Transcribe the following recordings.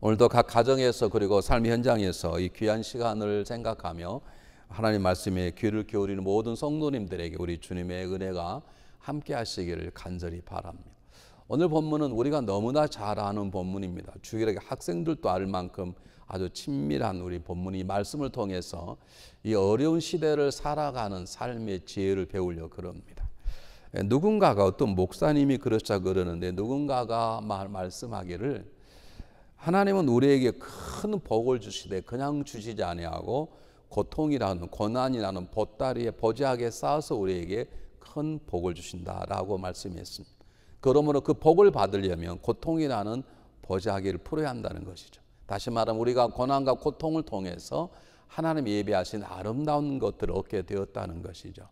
오늘도 각 가정에서 그리고 삶의 현장에서 이 귀한 시간을 생각하며 하나님 말씀에 귀를 기울이는 모든 성도님들에게 우리 주님의 은혜가 함께 하시기를 간절히 바랍니다. 오늘 본문은 우리가 너무나 잘 아는 본문입니다. 주일에 학생들도 알 만큼 아주 친밀한 우리 본문이 말씀을 통해서 이 어려운 시대를 살아가는 삶의 지혜를 배우려 그럽니다. 예, 누군가가 어떤 목사님이 그렇자 그러는데 누군가가 말, 말씀하기를 하나님은 우리에게 큰 복을 주시되 그냥 주시지 아니하고 고통이라는 고난이라는 보따리에 보지하게 쌓아서 우리에게 큰 복을 주신다라고 말씀했습니다. 그러므로 그 복을 받으려면 고통이라는 보자기를 풀어야 한다는 것이죠. 다시 말하면 우리가 고난과 고통을 통해서 하나님 예배하신 아름다운 것들을 얻게 되었다는 것이죠.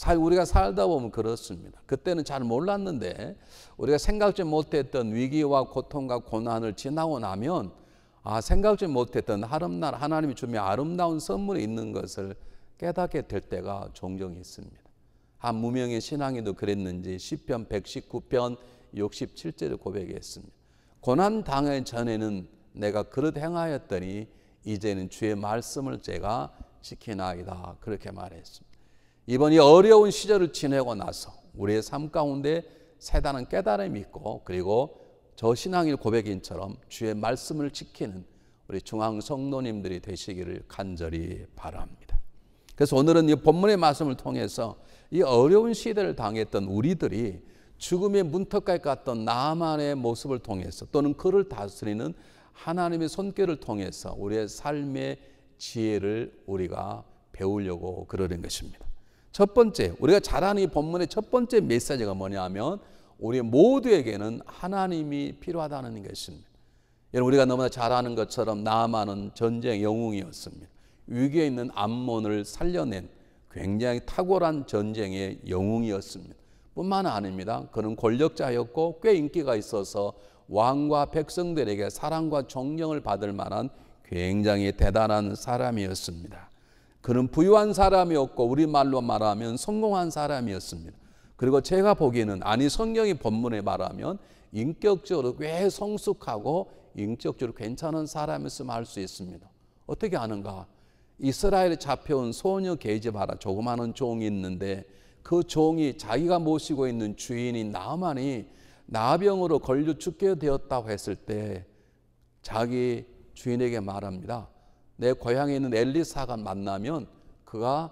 살 우리가 살다 보면 그렇습니다. 그때는 잘 몰랐는데 우리가 생각지 못했던 위기와 고통과 고난을 지나고 나면 아 생각지 못했던 아름날 하나님이 주며 아름다운 선물이 있는 것을 깨닫게 될 때가 종종 있습니다. 한 무명의 신앙에도 그랬는지 시편 119편 67절을 고백했습니다. 고난 당일 전에는 내가 그릇 행하였더니 이제는 주의 말씀을 제가 지키나이다 그렇게 말했습니다. 이번 이 어려운 시절을 지내고 나서 우리의 삶 가운데 세다는 깨달음이 있고 그리고 저 신앙일 고백인처럼 주의 말씀을 지키는 우리 중앙 성도님들이 되시기를 간절히 바랍니다. 그래서 오늘은 이 본문의 말씀을 통해서 이 어려운 시대를 당했던 우리들이 죽음의 문턱까지 갔던 나만의 모습을 통해서 또는 그를 다스리는 하나님의 손길을 통해서 우리의 삶의 지혜를 우리가 배우려고 그러는 것입니다. 첫 번째, 우리가 잘하는이 본문의 첫 번째 메시지가 뭐냐면 우리 모두에게는 하나님이 필요하다는 것입니다. 여러분 우리가 너무나 잘 아는 것처럼 나만은 전쟁 영웅이었습니다. 위기에 있는 암몬을 살려낸 굉장히 탁월한 전쟁의 영웅이었습니다. 뿐만 아닙니다. 그는 권력자였고 꽤 인기가 있어서 왕과 백성들에게 사랑과 존경을 받을 만한 굉장히 대단한 사람이었습니다. 그는 부유한 사람이었고 우리말로 말하면 성공한 사람이었습니다. 그리고 제가 보기에는 아니 성경이 본문에 말하면 인격적으로 꽤 성숙하고 인격적으로 괜찮은 사람이었음 알수 있습니다. 어떻게 아는가? 이스라엘에 잡혀온 소녀 게이지라 조그마한 종이 있는데 그 종이 자기가 모시고 있는 주인인 나만이 나병으로 걸려 죽게 되었다고 했을 때 자기 주인에게 말합니다. 내 고향에 있는 엘리사가 만나면 그가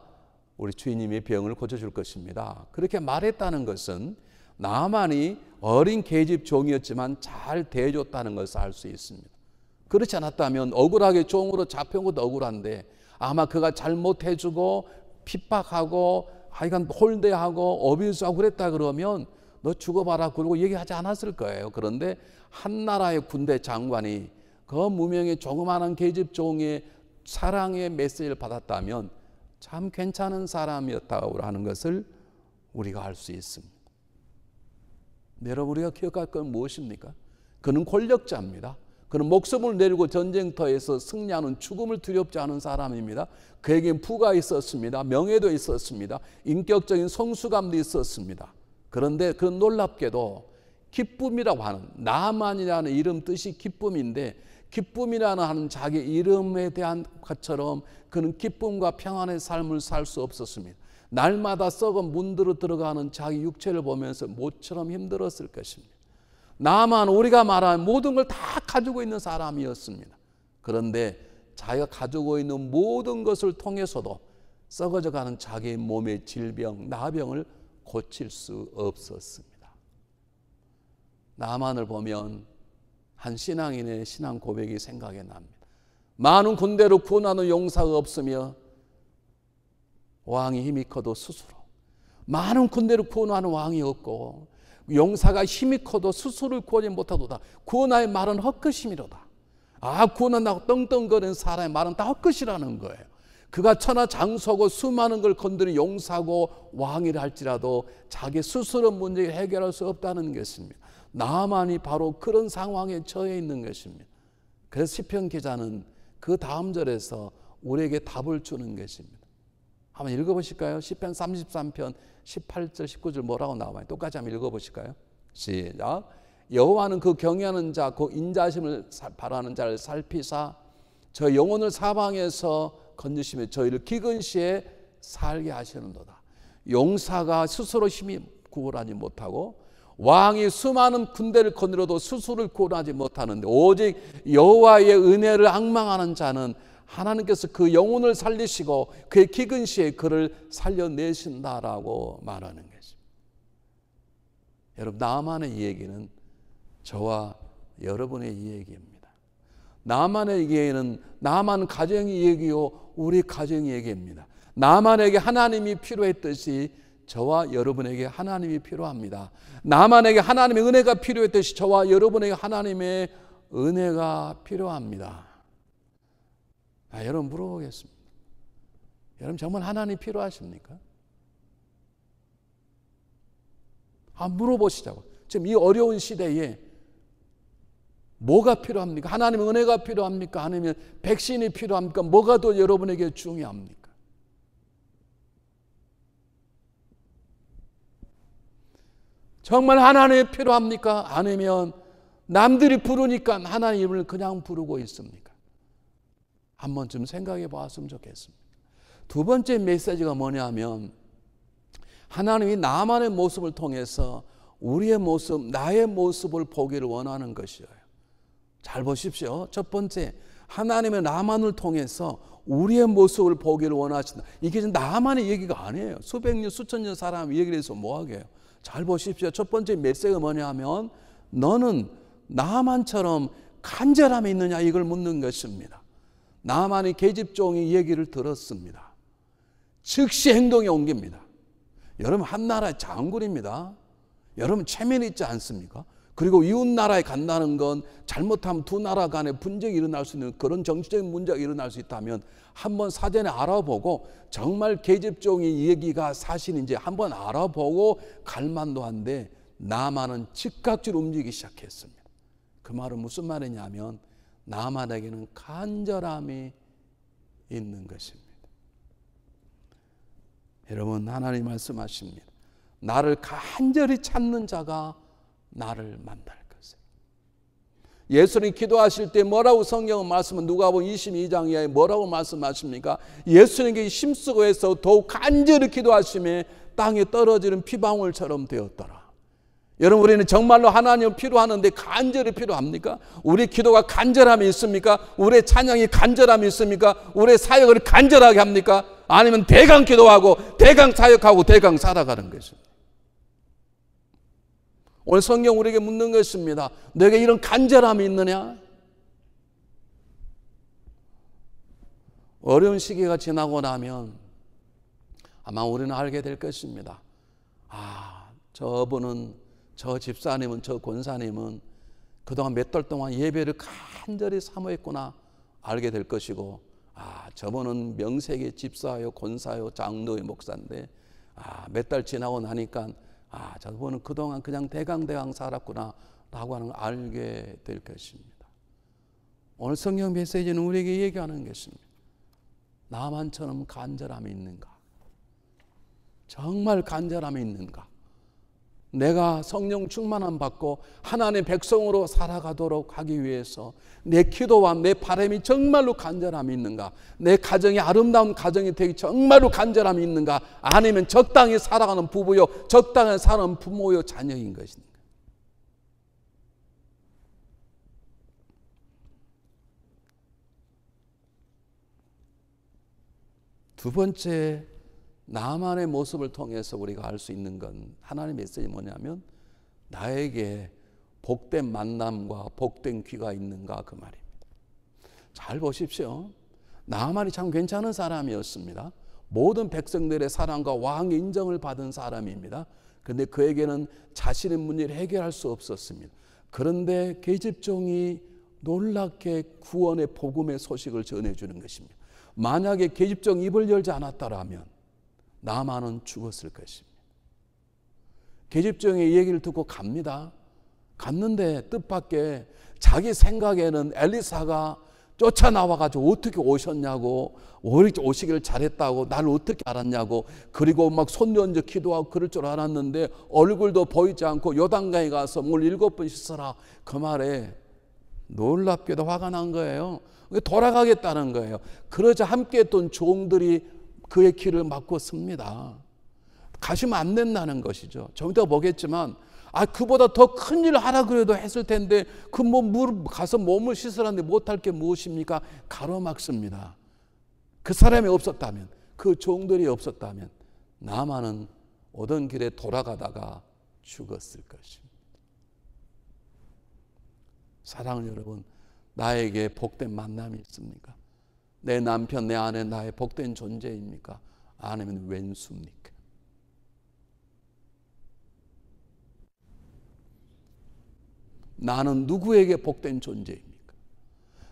우리 주인님의 병을 고쳐줄 것입니다. 그렇게 말했다는 것은 나만이 어린 계집 종이었지만 잘 대해줬다는 것을 알 수 있습니다. 그렇지 않았다면 억울하게 종으로 잡혀온 것도 억울한데 아마 그가 잘못해주고 핍박하고 하여간 홀대하고 어비스하고 그랬다 그러면 너 죽어봐라 그러고 얘기하지 않았을 거예요. 그런데 한 나라의 군대 장관이 그 무명의 조그마한 계집 종의 사랑의 메시지를 받았다면 참 괜찮은 사람이었다고 하는 것을 우리가 알 수 있습니다. 여러분 우리가 기억할 건 무엇입니까? 그는 권력자입니다. 그는 목숨을 내리고 전쟁터에서 승리하는 죽음을 두렵지 않은 사람입니다. 그에겐 부가 있었습니다. 명예도 있었습니다. 인격적인 성수감도 있었습니다. 그런데 그런 놀랍게도 기쁨이라고 하는 나만이라는 이름 뜻이 기쁨인데 기쁨이라는 하는 자기 이름에 대한 것처럼 그는 기쁨과 평안의 삶을 살 수 없었습니다. 날마다 썩은 문들어 들어가는 자기 육체를 보면서 모처럼 힘들었을 것입니다. 나만 우리가 말하는 모든 걸 다 가지고 있는 사람이었습니다. 그런데 자기가 가지고 있는 모든 것을 통해서도 썩어져 가는 자기 몸의 질병, 나병을 고칠 수 없었습니다. 나만을 보면 한 신앙인의 신앙 고백이 생각에 납니다. 많은 군대로 구원하는 용사가 없으며 왕이 힘이 커도 스스로 많은 군대로 구원하는 왕이 없고 용사가 힘이 커도 스스로 구원이 못하도다 구원하의 말은 헛것이미로다 아 구원한다고 떵떵거리는 사람의 말은 다 헛것이라는 거예요 그가 천하 장수하고 수많은 걸 건드린 용사고 왕이라 할지라도 자기 스스로 문제를 해결할 수 없다는 것입니다 나만이 바로 그런 상황에 처해 있는 것입니다. 그래서 시편 기자는 그 다음 절에서 우리에게 답을 주는 것입니다. 한번 읽어보실까요? 시편 33편 18절 19절 뭐라고 나와요? 똑같이 한번 읽어보실까요? 시작. 여호와는 그 경외하는 자, 그 인자심을 바라는 자를 살피사 저 영혼을 사방에서 건지시며 저희를 기근시에 살게 하시는도다. 용사가 스스로 힘이 구걸하지 못하고 왕이 수많은 군대를 거느려도 스스로를 구원하지 못하는데 오직 여호와의 은혜를 악망하는 자는 하나님께서 그 영혼을 살리시고 그의 기근 시에 그를 살려내신다라고 말하는 것입니다. 여러분 나만의 이야기는 저와 여러분의 이야기입니다. 나만의 이야기는 나만 가정의 이야기요 우리 가정의 이야기입니다. 나만에게 하나님이 필요했듯이 저와 여러분에게 하나님이 필요합니다. 나만에게 하나님의 은혜가 필요했듯이 저와 여러분에게 하나님의 은혜가 필요합니다. 아, 여러분 물어보겠습니다. 여러분 정말 하나님 필요하십니까? 아, 물어보시자고. 지금 이 어려운 시대에 뭐가 필요합니까? 하나님의 은혜가 필요합니까? 아니면 백신이 필요합니까? 뭐가 더 여러분에게 중요합니까? 정말 하나님이 필요합니까? 아니면 남들이 부르니까 하나님을 그냥 부르고 있습니까? 한 번쯤 생각해 보았으면 좋겠습니다. 두 번째 메시지가 뭐냐면 하나님이 나만의 모습을 통해서 우리의 모습, 나의 모습을 보기를 원하는 것이에요. 잘 보십시오. 첫 번째, 하나님의 나만을 통해서 우리의 모습을 보기를 원하신다. 이게 나만의 얘기가 아니에요. 수백 년, 수천 년 사람 얘기를 해서 뭐하게요? 잘 보십시오. 첫 번째 메시가 뭐냐 하면 너는 나만처럼 간절함이 있느냐 이걸 묻는 것입니다. 나만이 계집종이 얘기를 들었습니다. 즉시 행동에 옮깁니다. 여러분 한나라 장군입니다. 여러분 체면 있지 않습니까? 그리고 이웃 나라에 간다는 건 잘못하면 두 나라 간에 분쟁이 일어날 수 있는 그런 정치적인 문제가 일어날 수 있다면 한번 사전에 알아보고 정말 계집종의 얘기가 사실인지 한번 알아보고 갈만도 한데 나만은 즉각질 움직이기 시작했습니다. 그 말은 무슨 말이냐면 나만에게는 간절함이 있는 것입니다. 여러분 하나님 말씀하십니다. 나를 간절히 찾는 자가 나를 만날 것을. 예수님 기도하실 때 뭐라고 성경은 말씀은 누가복 22장 이하에 뭐라고 말씀하십니까? 예수님께 힘쓰고 해서 더욱 간절히 기도하심에 땅에 떨어지는 피방울처럼 되었더라. 여러분 우리는 정말로 하나님을 필요하는데 간절히 필요합니까? 우리 기도가 간절함이 있습니까? 우리 찬양이 간절함이 있습니까? 우리 사역을 간절하게 합니까? 아니면 대강 기도하고 대강 사역하고 대강 살아가는 것입니다. 오늘 성경 우리에게 묻는 것입니다. 내게 이런 간절함이 있느냐? 어려운 시기가 지나고 나면 아마 우리는 알게 될 것입니다. 아, 저분은, 저 집사님은, 저 권사님은 그동안 몇 달 동안 예배를 간절히 사모했구나 알게 될 것이고, 아, 저분은 명색의 집사요, 권사요, 장로의 목사인데, 아, 몇 달 지나고 나니까 아, 저그는 그동안 그냥 대강대강 살았구나 라고 하는 걸 알게 될 것입니다. 오늘 성경 메시지는 우리에게 얘기하는 것입니다. 나만처럼 간절함이 있는가? 정말 간절함이 있는가? 내가 성령 충만함 받고 하나님의 백성으로 살아가도록 하기 위해서 내 기도와 내 바람이 정말로 간절함이 있는가? 내 가정이 아름다운 가정이 되기 정말로 간절함이 있는가? 아니면 적당히 살아가는 부부요, 적당히 사는 부모요, 자녀인 것인가? 두 번째 나만의 모습을 통해서 우리가 알 수 있는 건 하나님의 메시지 뭐냐면 나에게 복된 만남과 복된 귀가 있는가 그 말입니다. 잘 보십시오. 나만이 참 괜찮은 사람이었습니다. 모든 백성들의 사랑과 왕의 인정을 받은 사람입니다. 근데 그에게는 자신의 문제를 해결할 수 없었습니다. 그런데 계집종이 그 놀랍게 구원의 복음의 소식을 전해주는 것입니다. 만약에 계집종 그 입을 열지 않았다라면 나만은 죽었을 것입니다. 계집종이 얘기를 듣고 갑니다. 갔는데 뜻밖의 자기 생각에는 엘리사가 쫓아 나와가지고 어떻게 오셨냐고, 오시기를 잘했다고, 날 어떻게 알았냐고, 그리고 막 손연저 기도하고 그럴 줄 알았는데 얼굴도 보이지 않고 요단강에 가서 물 일곱 번 씻어라. 그 말에 놀랍게도 화가 난 거예요. 돌아가겠다는 거예요. 그러자 함께 했던 종들이 그의 길을 막고 섭니다. 가시면 안 된다는 것이죠. 좀 이따 보겠지만 아 그보다 더 큰 일을 하라 그래도 했을 텐데 그뭐 가서 몸을 씻으라는데 못할 게 무엇입니까? 가로막습니다. 그 사람이 없었다면 그 종들이 없었다면 나만은 오던 길에 돌아가다가 죽었을 것입니다. 사랑하는 여러분, 나에게 복된 만남이 있습니까? 내 남편, 내 아내, 나의 복된 존재입니까? 아니면 왼수입니까? 나는 누구에게 복된 존재입니까?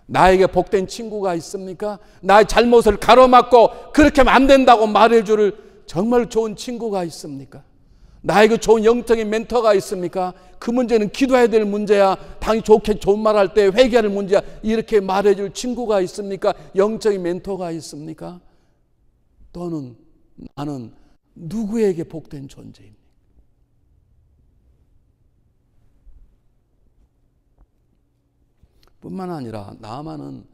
나에게 복된 친구가 있습니까? 나의 잘못을 가로막고 그렇게 하면 안 된다고 말해줄 정말 좋은 친구가 있습니까? 나에게 좋은 영적인 멘토가 있습니까? 그 문제는 기도해야 될 문제야. 당이 좋게 좋은 말 할때 회개할 문제야. 이렇게 말해줄 친구가 있습니까? 영적인 멘토가 있습니까? 또는 나는 누구에게 복된 존재입니까? 뿐만 아니라 나만은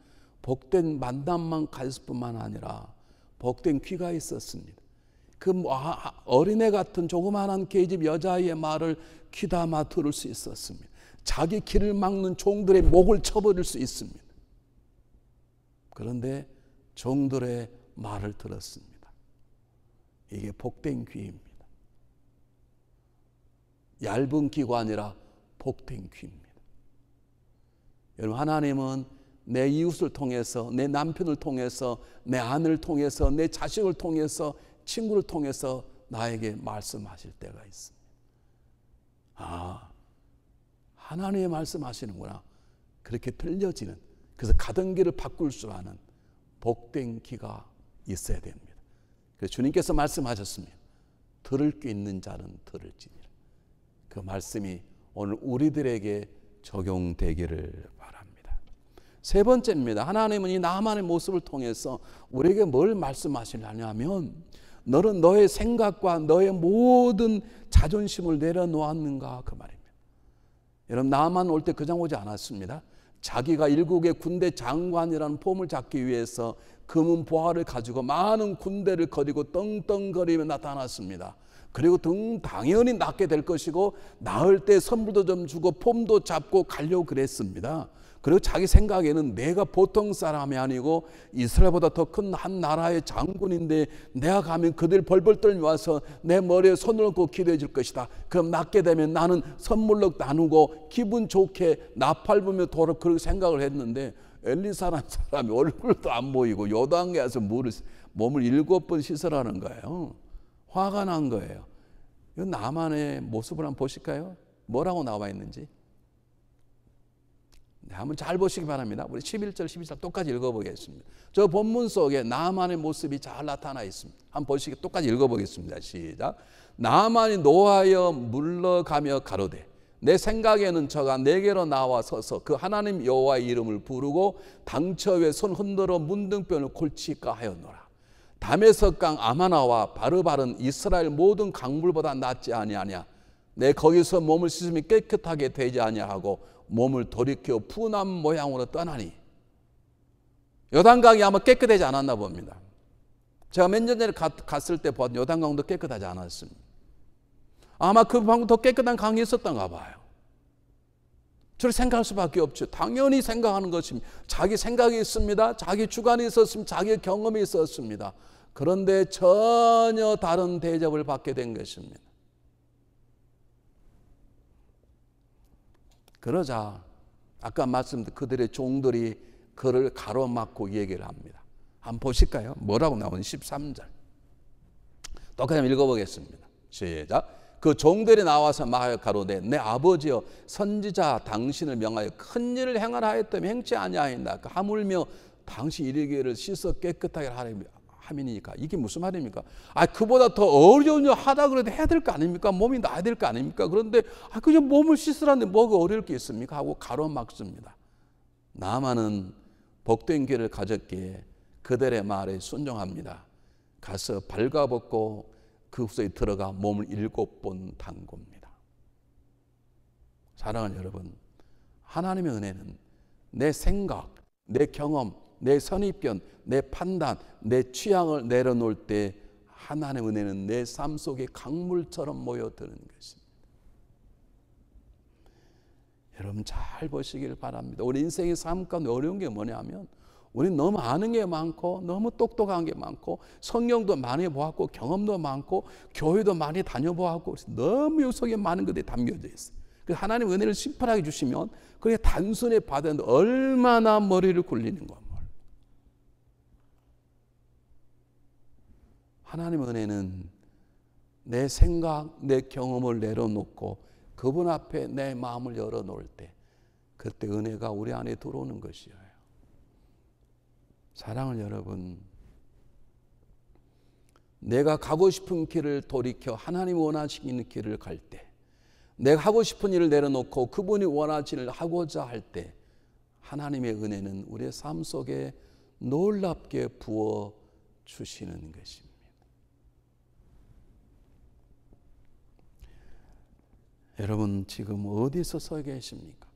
복된 만남만 가졌 뿐만 아니라 복된 귀가 있었습니다. 그 뭐 어린애 같은 조그마한 계집 여자아이의 말을 귀담아 들을 수 있었습니다. 자기 길을 막는 종들의 목을 쳐버릴 수 있습니다. 그런데 종들의 말을 들었습니다. 이게 복된 귀입니다. 얇은 귀가 아니라 복된 귀입니다. 여러분, 하나님은 내 이웃을 통해서, 내 남편을 통해서, 내 아내를 통해서, 내 자식을 통해서 친구를 통해서 나에게 말씀하실 때가 있습니다. 아, 하나님의 말씀하시는구나. 그렇게 들려지는, 그래서 가던 길을 바꿀 줄 아는 복된 귀가 있어야 됩니다. 그래서 주님께서 말씀하셨습니다. 들을 귀 있는 자는 들을지니라. 그 말씀이 오늘 우리들에게 적용되기를 바랍니다. 세 번째입니다. 하나님은 이 나만의 모습을 통해서 우리에게 뭘 말씀하시려냐면 너는 너의 생각과 너의 모든 자존심을 내려놓았는가 그 말입니다. 여러분 나만 올 때 그냥 오지 않았습니다. 자기가 일국의 군대 장관이라는 폼을 잡기 위해서 금은 보화를 가지고 많은 군대를 거리고 떵떵거리며 나타났습니다. 그리고 등 당연히 낫게 될 것이고 나을 때 선물도 좀 주고 폼도 잡고 가려고 그랬습니다. 그리고 자기 생각에는 내가 보통 사람이 아니고 이스라엘보다 더 큰 한 나라의 장군인데 내가 가면 그들 벌벌 떨면와서 내 머리에 손을 얹고 기도해 줄 것이다. 그럼 낫게 되면 나는 선물로 나누고 기분 좋게 나팔부며 돌아 그렇게 생각을 했는데 엘리사라는 사람이 얼굴도 안 보이고 요단에 와서 물을, 몸을 일곱 번 씻으라는 거예요. 화가 난 거예요. 이 나만의 모습을 한번 보실까요? 뭐라고 나와 있는지. 네, 한번 잘 보시기 바랍니다. 우리 11절, 12절 똑같이 읽어보겠습니다. 저 본문 속에 나만의 모습이 잘 나타나 있습니다. 한번 보시기 똑같이 읽어보겠습니다. 시작. 나만이 노하여 물러가며 가로되 내 생각에는 저가 내게로 나와 서서 그 하나님 여호와의 이름을 부르고 당처에 손 흔들어 문등뼈를 골치까 하였노라. 담에석강 아마나와 바르바른 이스라엘 모든 강물보다 낫지 아니하냐. 내 거기서 몸을 씻음이 깨끗하게 되지 아니하고 몸을 돌이켜 푸남 모양으로 떠나니 요단강이 아마 깨끗하지 않았나 봅니다. 제가 몇 년 전에 갔을 때본 요단강도 깨끗하지 않았습니다. 아마 그 방금 더 깨끗한 강이 있었던가 봐요. 저를 생각할 수밖에 없죠. 당연히 생각하는 것입니다. 자기 생각이 있습니다. 자기 주관이 있었습니다. 자기 경험이 있었습니다. 그런데 전혀 다른 대접을 받게 된 것입니다. 그러자 아까 말씀드린 그들의 종들이 그를 가로막고 얘기를 합니다. 한번 보실까요? 뭐라고 나오는 13절. 똑같이 한번 읽어보겠습니다. 시작. 그 종들이 나와서 마하여 가로되 내 아버지여 선지자 당신을 명하여 큰 일을 행하라 하였더니 행치 아니하인다. 그 하물며 당신 이르기를 씻어 깨끗하게 하라. 함이니까 이게 무슨 말입니까? 아 그보다 더 어려운 일 하다 그래도 해야 될 거 아닙니까? 몸이 나야 될 거 아닙니까? 그런데 아 그냥 몸을 씻으라는데 뭐가 어려울 게 있습니까? 하고 가로막습니다. 나만은 복된 길을 가졌기에 그들의 말에 순종합니다. 가서 발가벗고 그흙에 들어가 몸을 일곱 번 담굽니다. 사랑하는 여러분, 하나님의 은혜는 내 생각, 내 경험, 내 선입견, 내 판단, 내 취향을 내려놓을 때 하나님의 은혜는 내 삶 속에 강물처럼 모여드는 것입니다. 여러분 잘 보시길 바랍니다. 우리 인생의 삶 가운데 어려운 게 뭐냐면 우리 너무 아는 게 많고 너무 똑똑한 게 많고 성경도 많이 보았고 경험도 많고 교회도 많이 다녀보았고 너무 요 속에 많은 것들이 담겨져 있어요. 그 하나님 은혜를 심플하게 주시면 그게 단순히 받았 얼마나 머리를 굴리는 겁니다. 하나님 은혜는 내 생각, 내 경험을 내려놓고 그분 앞에 내 마음을 열어놓을 때 그때 은혜가 우리 안에 들어오는 것이에요. 사랑을 여러분, 내가 가고 싶은 길을 돌이켜 하나님 원하시는 길을 갈 때, 내가 하고 싶은 일을 내려놓고 그분이 원하시는 하고자 할 때, 하나님의 은혜는 우리의 삶 속에 놀랍게 부어 주시는 것입니다. 여러분 지금 어디서 서 계십니까?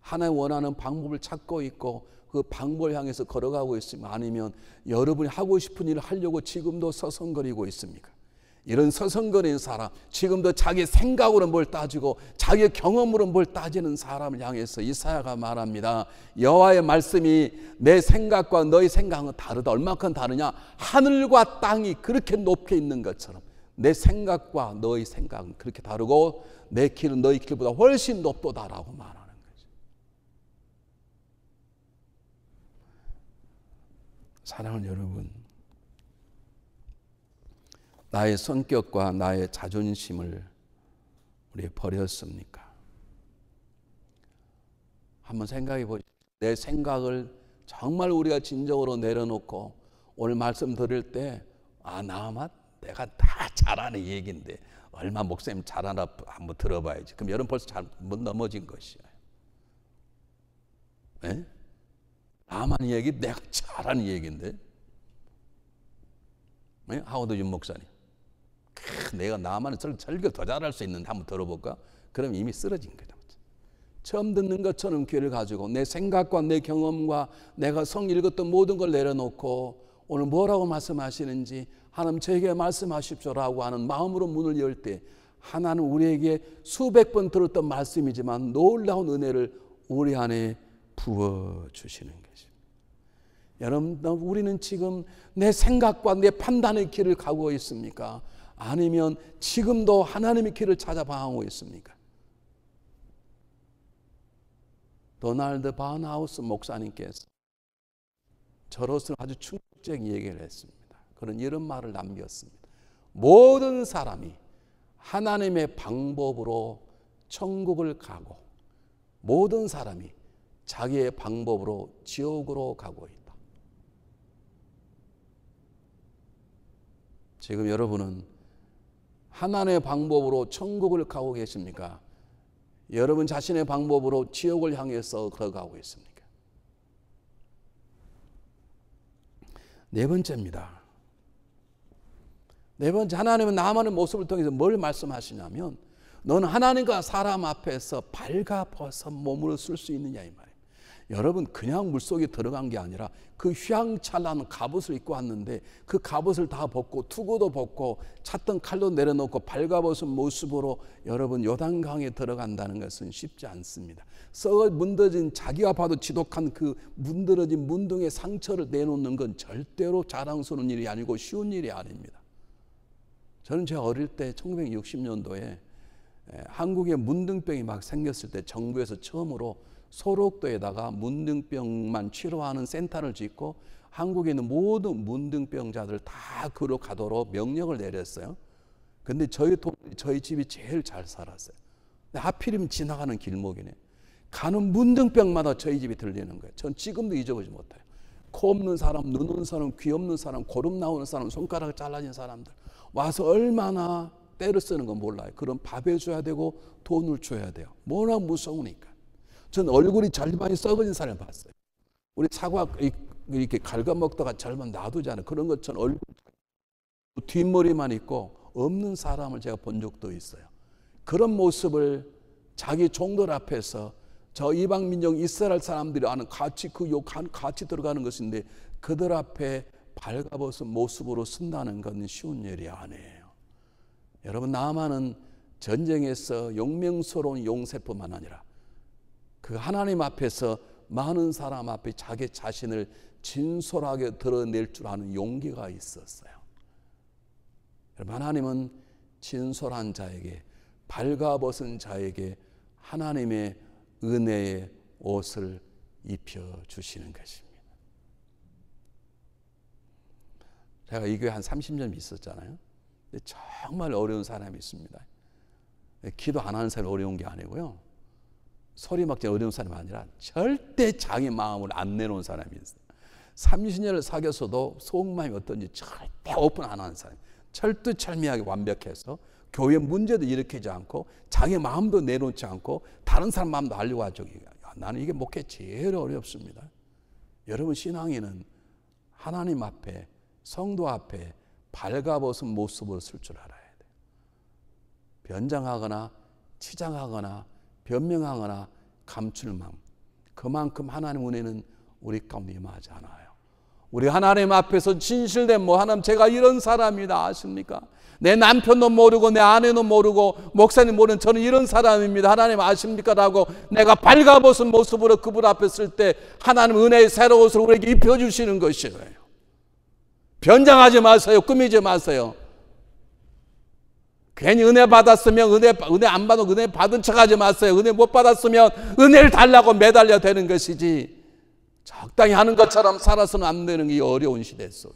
하나의 원하는 방법을 찾고 있고 그 방법을 향해서 걸어가고 있습니까? 아니면 여러분이 하고 싶은 일을 하려고 지금도 서성거리고 있습니까? 이런 서성거리는 사람, 지금도 자기 생각으로 뭘 따지고 자기 경험으로 뭘 따지는 사람을 향해서 이사야가 말합니다. 여와의 말씀이 내 생각과 너의 생각은 다르다. 얼마큼 다르냐? 하늘과 땅이 그렇게 높게 있는 것처럼 내 생각과 너의 생각은 그렇게 다르고 내 길은 너의 길보다 훨씬 높도다라고 말하는 거죠. 사랑하는 여러분, 나의 성격과 나의 자존심을 우리 버렸습니까? 한번 생각해 보십시오. 내 생각을 정말 우리가 진정으로 내려놓고 오늘 말씀 들을 때, 아, 나만 내가 다 잘하는 얘기인데 얼마 목사님 잘하나 한번 들어봐야지. 그럼 여러분 벌써 잘못 넘어진 것이야. 에? 예? 나만 얘기 내가 잘하는 얘기인데. 에? 예? 하우드 윤 목사님. 크, 내가 나만 절교 더 잘할 수 있는데 한번 들어볼까? 그럼 이미 쓰러진 거다. 처음 듣는 것처럼 귀를 가지고 내 생각과 내 경험과 내가 성 읽었던 모든 걸 내려놓고 오늘 뭐라고 말씀하시는지 하나님 저에게 말씀하십시오라고 하는 마음으로 문을 열 때 하나는 우리에게 수백 번 들었던 말씀이지만 놀라운 은혜를 우리 안에 부어 주시는 것입니다. 여러분, 우리는 지금 내 생각과 내 판단의 길을 가고 있습니까? 아니면 지금도 하나님의 길을 찾아 방하고 있습니까? 도널드 바나우스 목사님께서 저로서 아주 충격적인 얘기를 했습니다. 그는 이런 말을 남겼습니다. 모든 사람이 하나님의 방법으로 천국을 가고 모든 사람이 자기의 방법으로 지옥으로 가고 있다. 지금 여러분은 하나님의 방법으로 천국을 가고 계십니까? 여러분 자신의 방법으로 지옥을 향해서 걸어가고 있습니까? 네 번째입니다. 네 번째 하나님은 나만의 모습을 통해서 뭘 말씀하시냐면 넌 하나님과 사람 앞에서 발가 벗어 몸으로 쓸 수 있느냐 이 말이에요. 여러분 그냥 물속에 들어간 게 아니라 그휘황찬란 갑옷을 입고 왔는데 그 갑옷을 다 벗고 투구도 벗고 찼던 칼도 내려놓고 발가벗은 모습으로 여러분 요단강에 들어간다는 것은 쉽지 않습니다. 썩어 문드진 자기가 봐도 지독한 그 문드러진 문둥의 상처를 내놓는 건 절대로 자랑스러운 일이 아니고 쉬운 일이 아닙니다. 저는 제가 어릴 때 1960년도에 한국에 문등병이 막 생겼을 때 정부에서 처음으로 소록도에다가 문등병만 치료하는 센터를 짓고 한국에 있는 모든 문등병자들 다 그로 가도록 명령을 내렸어요. 근데 저희 도, 저희 집이 제일 잘 살았어요. 하필이면 지나가는 길목이네. 가는 문등병마다 저희 집이 들리는 거예요. 전 지금도 잊어보지 못해요. 코 없는 사람, 눈 없는 사람, 귀 없는 사람, 고름 나오는 사람, 손가락 잘라진 사람들. 와서 얼마나 때를 쓰는 건 몰라요. 그럼 밥해 줘야 되고 돈을 줘야 돼요. 뭐나 무서우니까. 전 얼굴이 절반이 썩어진 사람 봤어요. 우리 사과 이렇게 갉아먹다가 절반 놔두잖아요. 그런 것처럼 얼굴 뒷머리만 있고 없는 사람을 제가 본 적도 있어요. 그런 모습을 자기 종들 앞에서 저 이방 민족 이스라엘 사람들이 아는 같이 그 욕한 같이 들어가는 것인데 그들 앞에 발가벗은 모습으로 쓴다는 건 쉬운 일이 아니에요. 여러분 나만은 전쟁에서 용맹스러운 용세뿐만 아니라 그 하나님 앞에서 많은 사람 앞에 자기 자신을 진솔하게 드러낼 줄 아는 용기가 있었어요. 여러분 하나님은 진솔한 자에게 발가벗은 자에게 하나님의 은혜의 옷을 입혀 주시는 것입니다. 제가 이 교회 한 30년 있었잖아요. 정말 어려운 사람이 있습니다. 기도 안 하는 사람이 어려운 게 아니고요. 소리 막지 어려운 사람이 아니라 절대 자기 마음을 안 내놓은 사람이 있어요. 30년을 사귀어서도 속마음이 어떤지 절대 오픈 안 하는 사람. 철두철미하게 완벽해서 교회 문제도 일으키지 않고 자기 마음도 내놓지 않고 다른 사람 마음도 알려고 하죠. 나는 이게 목회 제일 어렵습니다. 여러분 신앙에는 하나님 앞에 성도 앞에 발가벗은 모습을 쓸 줄 알아야 돼 변장하거나 치장하거나 변명하거나 감출 마 그만큼 하나님 은혜는 우리 가운데 임하지 않아요. 우리 하나님 앞에서 진실된 뭐 하나님 제가 이런 사람이다 아십니까? 내 남편도 모르고 내 아내도 모르고 목사님 모르는 저는 이런 사람입니다 하나님 아십니까? 라고 내가 발가벗은 모습으로 그분 앞에 쓸 때 하나님 은혜의 새로운 옷을 우리에게 입혀주시는 것이에요 변장하지 마세요. 꾸미지 마세요. 괜히 은혜 받았으면 은혜, 은혜 안 받은 은혜 받은 척 하지 마세요. 은혜 못 받았으면 은혜를 달라고 매달려 되는 것이지. 적당히 하는 것처럼 살아서는 안 되는 이 어려운 시대 속에.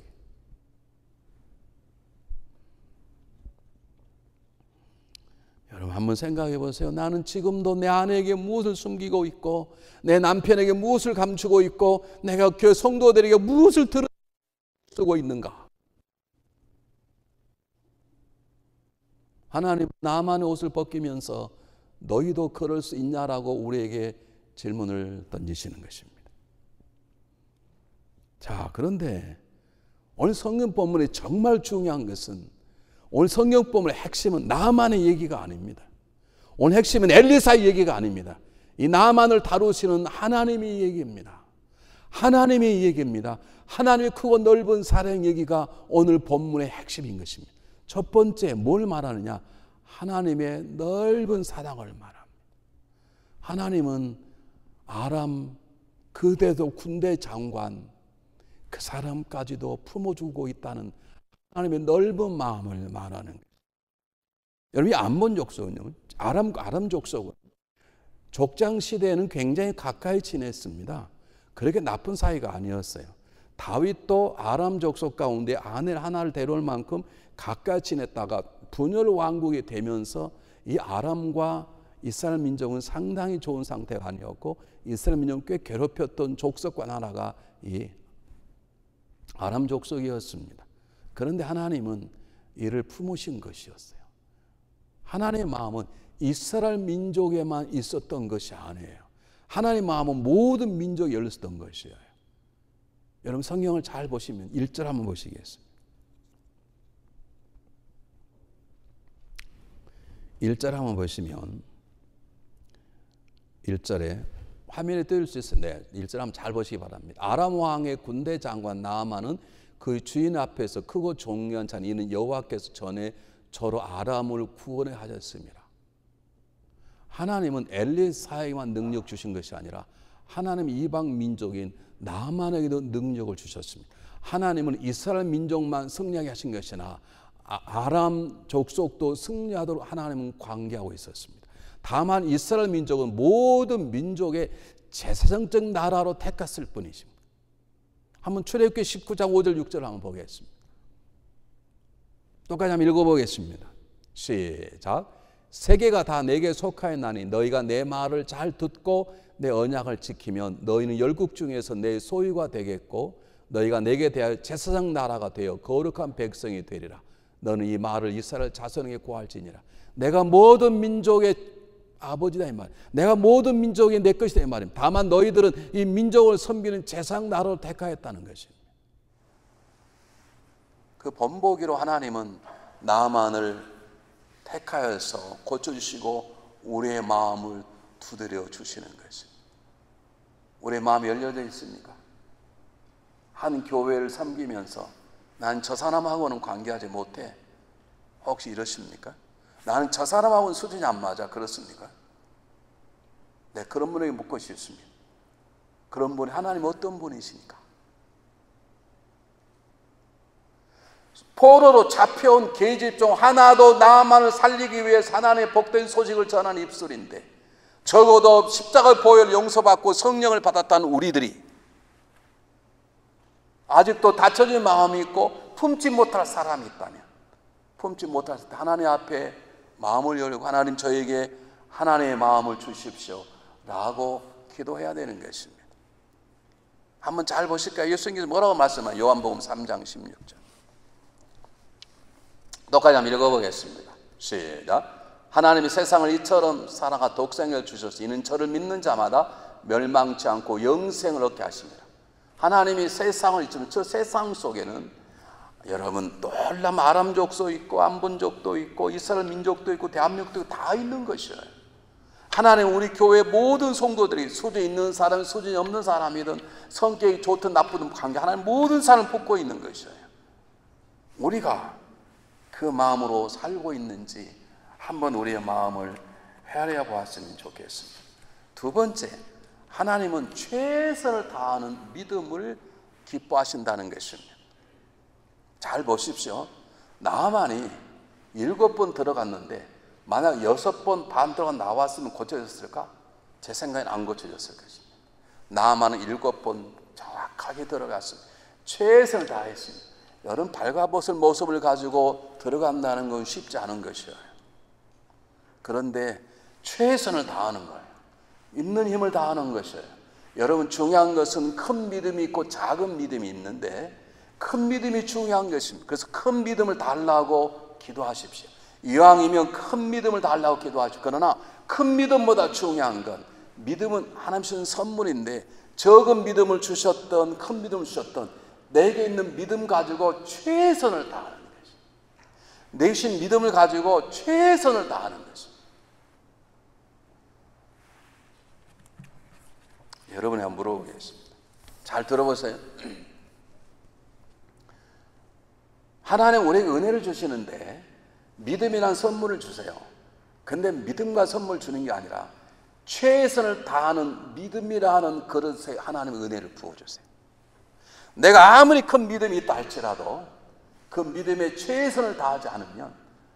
여러분 한번 생각해 보세요. 나는 지금도 내 아내에게 무엇을 숨기고 있고 내 남편에게 무엇을 감추고 있고 내가 교회 성도들에게 무엇을 들은 쓰고 있는가? 하나님 나만의 옷을 벗기면서 너희도 그럴 수 있냐라고 우리에게 질문을 던지시는 것입니다. 자, 그런데 오늘 성경 본문이 정말 중요한 것은 오늘 성경 본문의 핵심은 나만의 얘기가 아닙니다. 오늘 핵심은 엘리사의 얘기가 아닙니다. 이 나만을 다루시는 하나님의 얘기입니다. 하나님의 얘기입니다. 하나님의 크고 넓은 사랑 얘기가 오늘 본문의 핵심인 것입니다. 첫 번째 뭘 말하느냐? 하나님의 넓은 사랑을 말합니다. 하나님은 아람 그대도 군대 장관 그 사람까지도 품어주고 있다는 하나님의 넓은 마음을 말하는 여러분이 암몬 족속은요. 아람 아람 족속은 족장 시대에는 굉장히 가까이 지냈습니다. 그렇게 나쁜 사이가 아니었어요. 다윗도 아람 족속 가운데 아내 하나를 데려올 만큼 가까이 지냈다가 분열 왕국이 되면서 이 아람과 이스라엘 민족은 상당히 좋은 상태가 아니었고 이스라엘 민족은 꽤 괴롭혔던 족속과 나라가 이 아람 족속이었습니다. 그런데 하나님은 이를 품으신 것이었어요. 하나님의 마음은 이스라엘 민족에만 있었던 것이 아니에요. 하나님의 마음은 모든 민족에 열렸던 것이에요. 여러분 성경을 잘 보시면 1절 한번 보시겠습니다. 1절 한번 보시면 1절에 화면에 뜰수 있어요. 네, 1절 한번 잘 보시기 바랍니다. 아람 왕의 군대 장관 나아만은 그 주인 앞에서 크고 존귀한 이는 여호와께서 전에 저로 아람을 구원해 하셨습니다. 하나님은 엘리사에게만 능력 주신 것이 아니라 하나님 이방 민족인 나만에게도 능력을 주셨습니다. 하나님은 이스라엘 민족만 승리하게 하신 것이나 아, 아람 족속도 승리하도록 하나님은 관계하고 있었습니다. 다만 이스라엘 민족은 모든 민족의 제사장적 나라로 택했을 뿐이십니다. 한번 출애굽기 19장 5절 6절 한번 보겠습니다. 똑같이 한번 읽어보겠습니다. 시작. 세계가 다 내게 속하였나니 너희가 내 말을 잘 듣고 내 언약을 지키면 너희는 열국 중에서 내 소유가 되겠고 너희가 내게 대할 제사장 나라가 되어 거룩한 백성이 되리라 너는 이 말을 이스라엘 자손에게 고할지니라 내가 모든 민족의 아버지다 이 말. 내가 모든 민족이 내 것이다 이 말입니다. 다만 너희들은 이 민족을 섬기는 제상 사 나라로 택하였다는 것입니다. 그번보기로 하나님은 나만을 택하여서 고쳐주시고 우리의 마음을 두드려 주시는 것입니다. 우리의 마음이 열려져 있습니까? 한 교회를 섬기면서 난 저 사람하고는 관계하지 못해. 혹시 이러십니까? 나는 저 사람하고는 수준이 안 맞아. 그렇습니까? 네, 그런 분에게 묻고 싶습니다. 그런 분이 하나님 어떤 분이십니까? 포로로 잡혀온 계집 중 하나도 나만을 살리기 위해 하나님의 복된 소식을 전한 입술인데 적어도 십자가 보혈 용서받고 성령을 받았다는 우리들이 아직도 다쳐진 마음이 있고 품지 못할 사람이 있다면 품지 못할 하나님 앞에 마음을 열고 하나님 저에게 하나님의 마음을 주십시오 라고 기도해야 되는 것입니다 한번 잘 보실까요? 예수님께서 뭐라고 말씀하요 요한복음 3장 16절 똑같이 한번 읽어보겠습니다. 시작. 하나님이 세상을 이처럼 사랑하 독생을 주셔서 이는 저를 믿는 자마다 멸망치 않고 영생을 얻게 하십니다. 하나님이 세상을 이처럼 저 세상 속에는 여러분 놀람 아람족도 있고 안본족도 있고 이스라엘 민족도 있고 대한민국도 있고 다 있는 것이에요. 하나님 우리 교회 모든 성도들이 수준 있는 사람, 수준이 없는 사람이든 성격이 좋든 나쁘든 관계 하나님 모든 사람을 품고 있는 것이에요. 우리가 그 마음으로 살고 있는지 한번 우리의 마음을 헤아려 보았으면 좋겠습니다. 두 번째, 하나님은 최선을 다하는 믿음을 기뻐하신다는 것입니다. 잘 보십시오. 나만이 일곱 번 들어갔는데 만약 여섯 번 반 들어가 나왔으면 고쳐졌을까? 제 생각엔 안 고쳐졌을 것입니다. 나만은 일곱 번 정확하게 들어갔습니다. 최선을 다했습니다. 여러분 발가벗을 모습을 가지고 들어간다는 건 쉽지 않은 것이에요. 그런데 최선을 다하는 거예요. 있는 힘을 다하는 것이에요. 여러분 중요한 것은 큰 믿음이 있고 작은 믿음이 있는데 큰 믿음이 중요한 것입니다. 그래서 큰 믿음을 달라고 기도하십시오. 이왕이면 큰 믿음을 달라고 기도하십시오. 그러나 큰 믿음보다 중요한 건 믿음은 하나님 주신 선물인데 적은 믿음을 주셨던 큰 믿음을 주셨던 내게 있는 믿음 가지고 최선을 다하는 것입 내신 믿음을 가지고 최선을 다하는 것입 여러분이 한번 물어보겠습니다. 잘 들어보세요. 하나님 우리에게 은혜를 주시는데 믿음이란 선물을 주세요. 근데 믿음과 선물 주는 게 아니라 최선을 다하는 믿음이라 는 그릇에 하나님의 은혜를 부어주세요. 내가 아무리 큰 믿음이 있다 할지라도 그 믿음에 최선을 다하지 않으면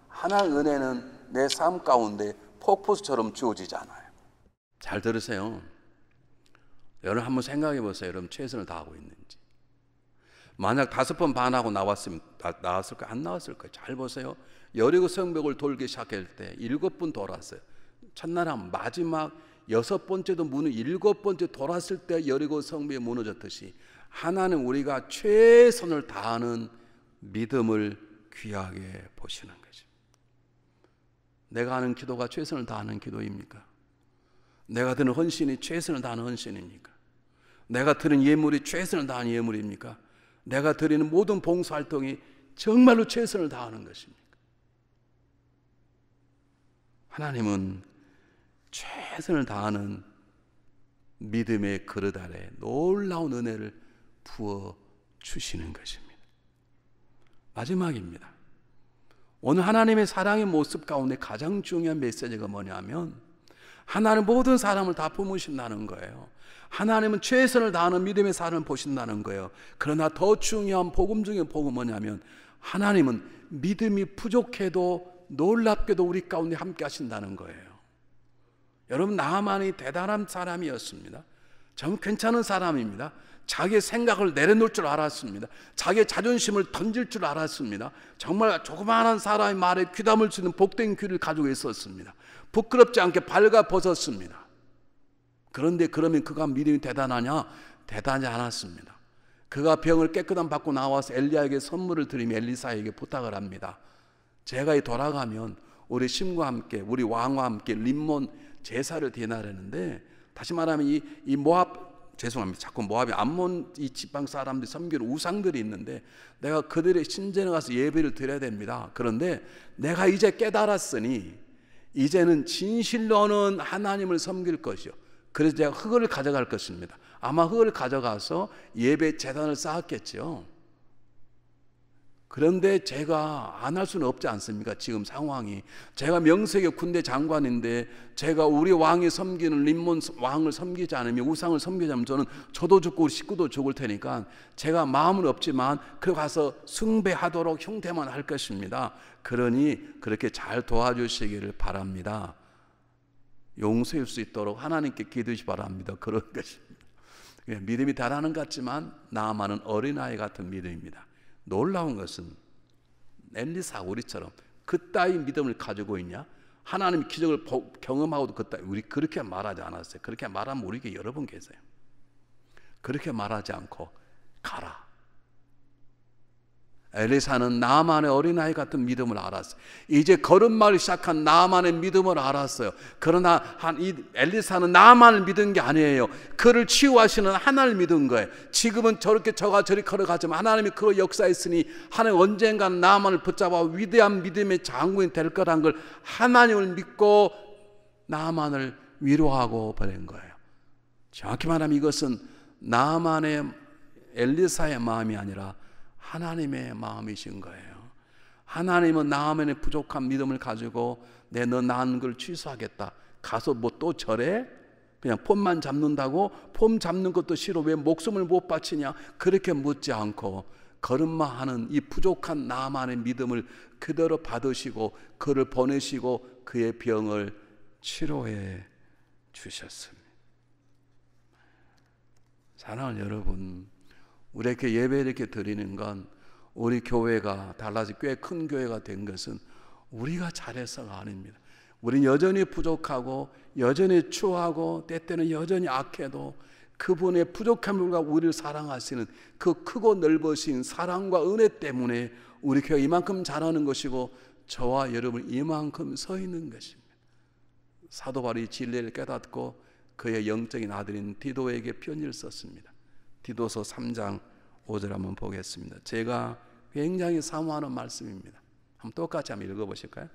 하나의 은혜는 내 삶 가운데 폭포수처럼 주어지지 않아요. 잘 들으세요. 여러분 한번 생각해 보세요. 여러분 최선을 다하고 있는지. 만약 다섯 번 반하고 나왔으면 나왔을까 안 나왔을까 잘 보세요. 여리고 성벽을 돌기 시작할 때 일곱 번 돌았어요. 첫날은 마지막 여섯 번째도 문을 일곱 번째 돌았을 때 여리고 성벽이 무너졌듯이 하나는 우리가 최선을 다하는 믿음을 귀하게 보시는 거죠. 내가 하는 기도가 최선을 다하는 기도입니까? 내가 드는 헌신이 최선을 다하는 헌신입니까? 내가 드는 예물이 최선을 다하는 예물입니까? 내가 드리는 모든 봉사활동이 정말로 최선을 다하는 것입니까? 하나님은 최선을 다하는 믿음의 그릇 아래 놀라운 은혜를 부어 주시는 것입니다. 마지막입니다. 오늘 하나님의 사랑의 모습 가운데 가장 중요한 메시지가 뭐냐면 하나는 모든 사람을 다 품으신다는 거예요. 하나님은 최선을 다하는 믿음의 사람을 보신다는 거예요. 그러나 더 중요한 복음 중에 복음 뭐냐면 하나님은 믿음이 부족해도 놀랍게도 우리 가운데 함께 하신다는 거예요. 여러분 나만이 대단한 사람이었습니다. 정 괜찮은 사람입니다. 자기의 생각을 내려놓을 줄 알았습니다. 자기의 자존심을 던질 줄 알았습니다. 정말 조그마한 사람의 말에 귀담을 수있는 복된 귀를 가지고 있었습니다. 부끄럽지 않게 발가벗었습니다. 그런데 그러면 그가 믿음이 대단하냐? 대단하지 않았습니다. 그가 병을 깨끗한 받고 나와서 엘리야에게 선물을 드리며 엘리사에게 부탁을 합니다. 제가 이 돌아가면 우리 신과 함께 우리 왕과 함께 림몬 제사를 대나라는데 다시 말하면 이, 이 모압 죄송합니다. 자꾸 모압이 암몬 이 지방 사람들이 섬기는 우상들이 있는데 내가 그들의 신전에 가서 예배를 드려야 됩니다. 그런데 내가 이제 깨달았으니 이제는 진실로는 하나님을 섬길 것이요. 그래서 제가 흙을 가져갈 것입니다. 아마 흙을 가져가서 예배 재단을 쌓았겠지요. 그런데 제가 안 할 수는 없지 않습니까? 지금 상황이. 제가 명색의 군대 장관인데 제가 우리 왕이 섬기는 림몬 왕을 섬기지 않으면 우상을 섬기지 않으면 저는 저도 죽고 식구도 죽을 테니까 제가 마음은 없지만 그 가서 숭배하도록 흉대만 할 것입니다. 그러니 그렇게 잘 도와주시기를 바랍니다. 용서할 수 있도록 하나님께 기도시 바랍니다. 그런 것입니다. 예, 믿음이 다라는 것 같지만 나만은 어린아이 같은 믿음입니다. 놀라운 것은 엘리사 우리처럼 그 따위 믿음을 가지고 있냐? 하나님 기적을 경험하고도 그 따위 우리 그렇게 말하지 않았어요. 그렇게 말하면 우리에게 여러 번 계세요. 그렇게 말하지 않고 가라. 엘리사는 나만의 어린아이 같은 믿음을 알았어요. 이제 걸음마를 시작한 나만의 믿음을 알았어요. 그러나 한이 엘리사는 나만을 믿은 게 아니에요. 그를 치유하시는 하나님을 믿은 거예요. 지금은 저렇게 저가 저리 걸어가지만 하나님이 그 역사했으니 하나님 언젠가 나만을 붙잡아 위대한 믿음의 장군이 될 거란 걸 하나님을 믿고 나만을 위로하고 보낸 거예요. 정확히 말하면 이것은 나만의 엘리사의 마음이 아니라 하나님의 마음이신 거예요. 하나님은 나만의 부족한 믿음을 가지고 내너 낳은 걸 취소하겠다. 가서 뭐또 절해? 그냥 폼만 잡는다고 폼 잡는 것도 싫어 왜 목숨을 못 바치냐 그렇게 묻지 않고 걸음마하는 이 부족한 나만의 믿음을 그대로 받으시고 그를 보내시고 그의 병을 치료해 주셨습니다. 사랑하는 여러분 우리에게 예배 이렇게 드리는 건 우리 교회가 달라지 꽤 큰 교회가 된 것은 우리가 잘해서가 아닙니다. 우린 여전히 부족하고 여전히 추하고 때때는 여전히 악해도 그분의 부족함과 우리를 사랑하시는 그 크고 넓으신 사랑과 은혜 때문에 우리 교회 이만큼 잘하는 것이고 저와 여러분 이만큼 서 있는 것입니다. 사도 바울이 진리를 깨닫고 그의 영적인 아들인 디도에게 편지를 썼습니다. 디도서 3장 5절 한번 보겠습니다. 제가 굉장히 사모하는 말씀입니다. 한번 똑같이 한번 읽어보실까요?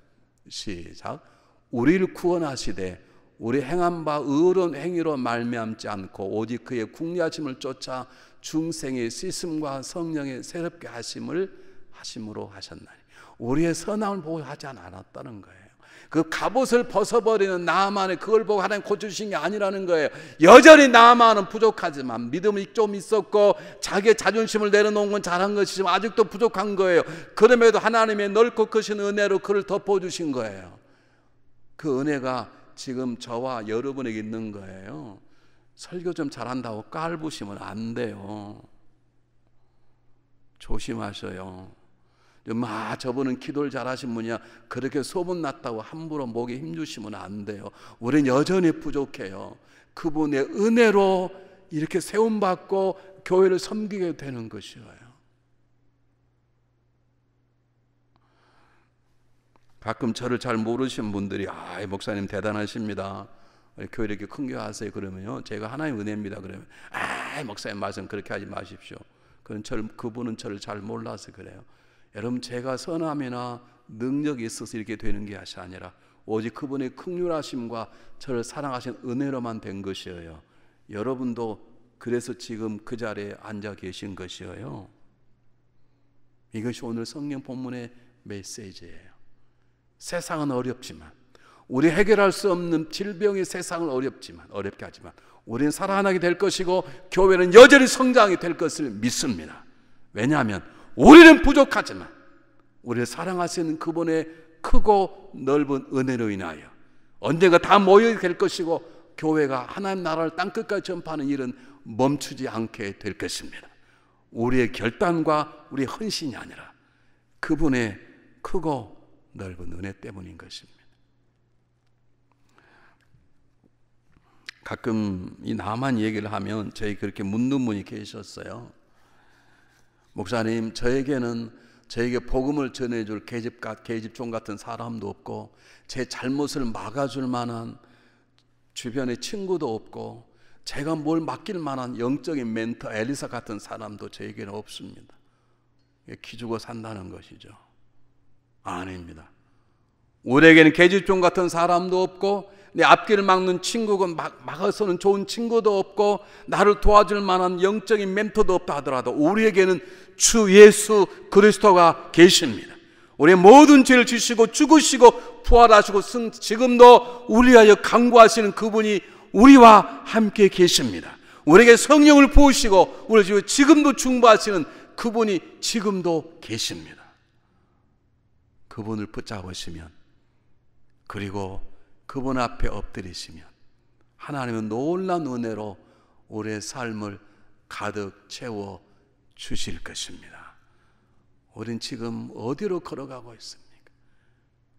시작. 우리를 구원하시되 우리 행한 바 의로운 행위로 말미암지 않고 오직 그의 궁리하심을 쫓아 중생의 씻음과 성령의 새롭게 하심을 하심으로 하셨나니 우리의 선함을 보고 하지 않았다는 거예요. 그 갑옷을 벗어버리는 나만의 그걸 보고 하나님 고쳐주신 게 아니라는 거예요. 여전히 나만은 부족하지만 믿음이 좀 있었고 자기의 자존심을 내려놓은 건 잘한 것이지만 아직도 부족한 거예요. 그럼에도 하나님의 넓고 크신 은혜로 그를 덮어주신 거예요. 그 은혜가 지금 저와 여러분에게 있는 거예요. 설교 좀 잘한다고 깔보시면 안 돼요. 조심하셔요. 마 뭐, 아, 저분은 기도를 잘하신 분이야 그렇게 소문났다고 함부로 목에 힘주시면 안 돼요 우린 여전히 부족해요 그분의 은혜로 이렇게 세움받고 교회를 섬기게 되는 것이에요 가끔 저를 잘 모르신 분들이 아 목사님 대단하십니다 교회 이렇게 큰교하세요 그러면요 제가 하나의 은혜입니다 그러면 아 목사님 말씀 그렇게 하지 마십시오 그건 저를, 그분은 저를 잘 몰라서 그래요 여러분 제가 선함이나 능력이 있어서 이렇게 되는 게 아니라 오직 그분의 극률하심과 저를 사랑하신 은혜로만 된 것이에요. 여러분도 그래서 지금 그 자리에 앉아 계신 것이에요. 이것이 오늘 성경 본문의 메시지예요. 세상은 어렵지만 우리 해결할 수 없는 질병이 세상을 어렵지만 어렵게 하지만 우리는 살아나게 될 것이고 교회는 여전히 성장이 될 것을 믿습니다. 왜냐하면 우리는 부족하지만 우리를 사랑하시는 그분의 크고 넓은 은혜로 인하여 언젠가 다 모여야 될 것이고 교회가 하나님 나라를 땅끝까지 전파하는 일은 멈추지 않게 될 것입니다. 우리의 결단과 우리의 헌신이 아니라 그분의 크고 넓은 은혜 때문인 것입니다. 가끔 이 나만 얘기를 하면 저희 그렇게 묻는 분이 계셨어요. 목사님, 저에게는 저에게 복음을 전해줄 계집, 계집종 같은 사람도 없고, 제 잘못을 막아줄 만한 주변의 친구도 없고, 제가 뭘 맡길 만한 영적인 멘토 엘리사 같은 사람도 저에게는 없습니다. 기죽어 산다는 것이죠. 아닙니다. 우리에게는 계집종 같은 사람도 없고 내 앞길을 막는 친구가 막, 막아서는 좋은 친구도 없고 나를 도와줄 만한 영적인 멘토도 없다 하더라도 우리에게는 주 예수 그리스도가 계십니다. 우리의 모든 죄를 지시고 죽으시고 부활하시고 승, 지금도 우리하여 강구하시는 그분이 우리와 함께 계십니다. 우리에게 성령을 부으시고 우리 지금도 중보하시는 그분이 지금도 계십니다. 그분을 붙잡으시면 그리고 그분 앞에 엎드리시면 하나님은 놀란 은혜로 우리의 삶을 가득 채워 주실 것입니다. 우린 지금 어디로 걸어가고 있습니까?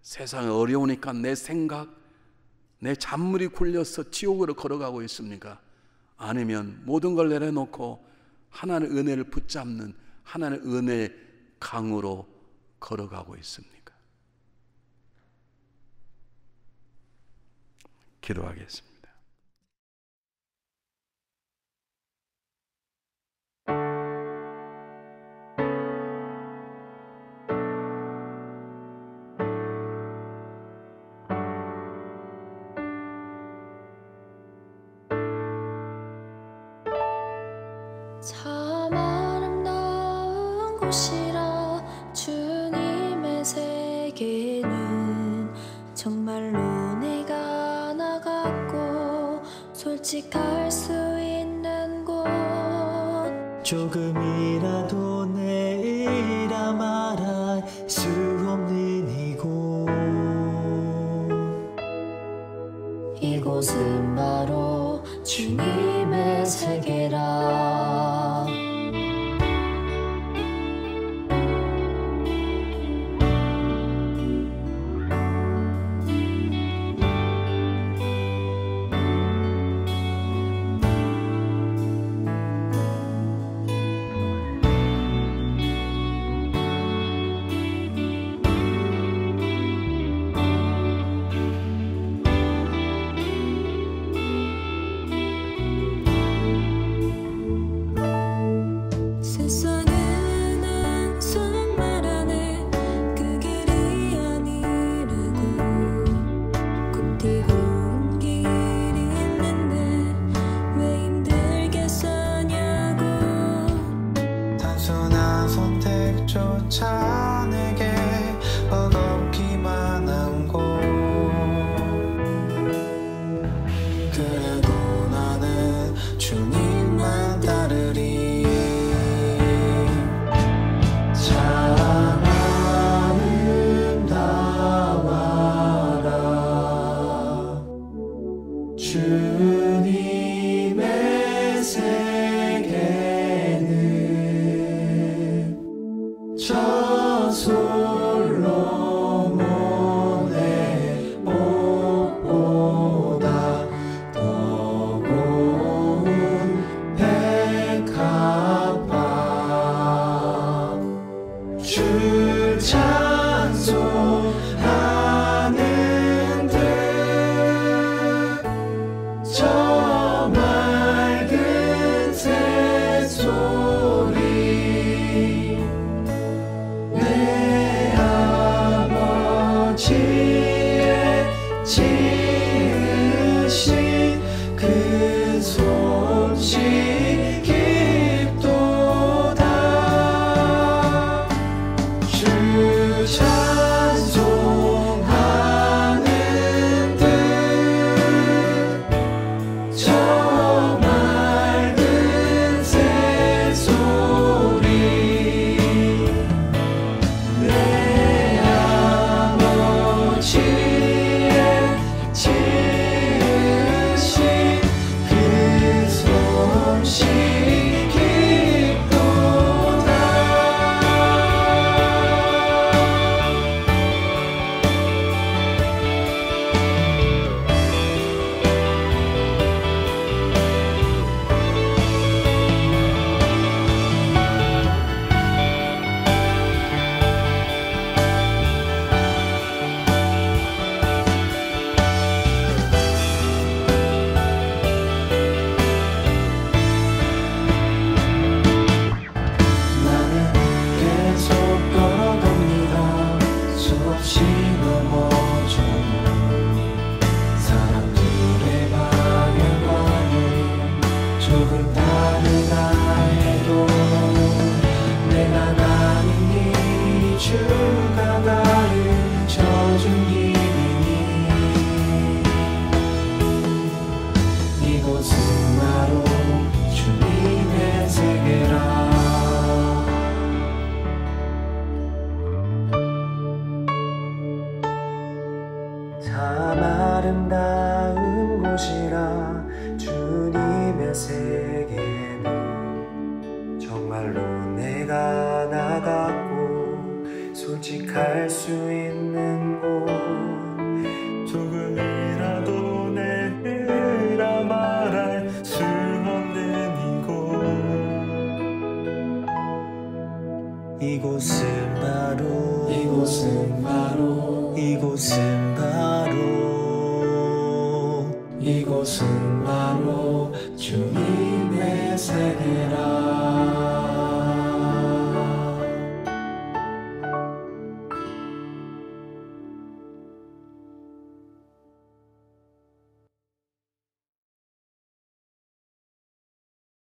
세상에 어려우니까 내 생각, 내 잔물이 굴려서 지옥으로 걸어가고 있습니까? 아니면 모든 걸 내려놓고 하나님의 은혜를 붙잡는 하나님의 은혜의 강으로 걸어가고 있습니다. 기도하겠습니다. 참. 조금이라도